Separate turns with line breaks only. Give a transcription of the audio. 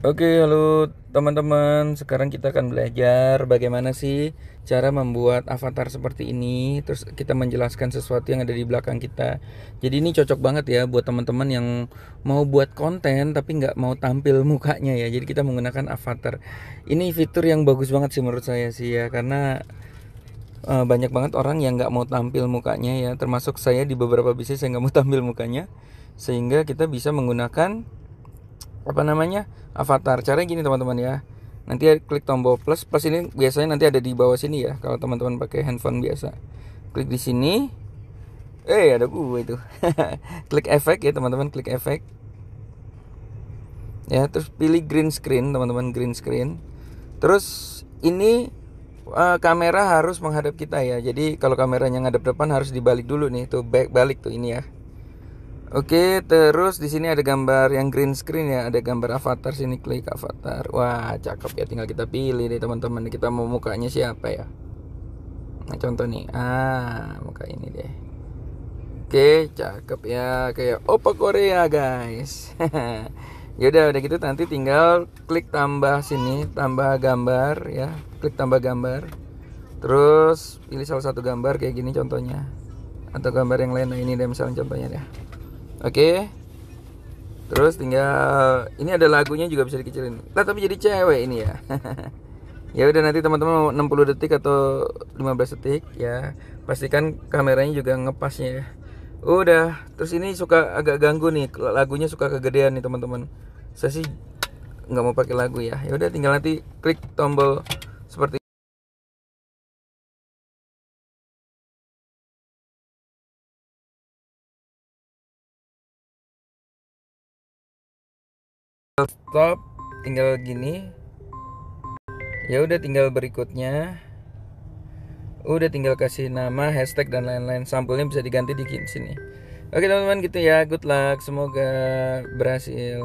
Oke, halo teman-teman. Sekarang kita akan belajar bagaimana sih cara membuat avatar seperti ini. Terus kita menjelaskan sesuatu yang ada di belakang kita. Jadi ini cocok banget ya buat teman-teman yang mau buat konten tapi nggak mau tampil mukanya ya. Jadi kita menggunakan avatar. Ini fitur yang bagus banget sih menurut saya sih ya karena e, banyak banget orang yang nggak mau tampil mukanya ya. Termasuk saya di beberapa bisnis yang nggak mau tampil mukanya. Sehingga kita bisa menggunakan apa namanya avatar caranya gini teman-teman ya nanti ya klik tombol plus plus ini biasanya nanti ada di bawah sini ya kalau teman-teman pakai handphone biasa klik di sini eh ada gue itu klik efek ya teman-teman klik efek ya terus pilih green screen teman-teman green screen terus ini uh, kamera harus menghadap kita ya jadi kalau kameranya ngadap depan harus dibalik dulu nih tuh back balik tuh ini ya Oke, terus di sini ada gambar yang green screen ya, ada gambar avatar sini klik avatar. Wah, cakep ya, tinggal kita pilih deh teman-teman. Kita mau mukanya siapa ya? Nah, contoh nih. Ah, muka ini deh. Oke, cakep ya, kayak Oppo Korea, guys. ya udah udah gitu nanti tinggal klik tambah sini, tambah gambar ya. Klik tambah gambar. Terus pilih salah satu gambar kayak gini contohnya. Atau gambar yang lain nah ini deh misalnya contohnya deh oke terus tinggal ini ada lagunya juga bisa dikecilin lah tapi jadi cewek ini ya ya udah nanti teman-teman 60 detik atau 15 detik ya pastikan kameranya juga ngepasnya ya udah terus ini suka agak ganggu nih lagunya suka kegedean nih teman-teman saya sih nggak mau pakai lagu ya ya udah tinggal nanti klik tombol seperti stop tinggal gini ya udah tinggal berikutnya udah tinggal kasih nama hashtag dan lain-lain sampulnya bisa diganti di sini oke teman-teman gitu ya good luck semoga berhasil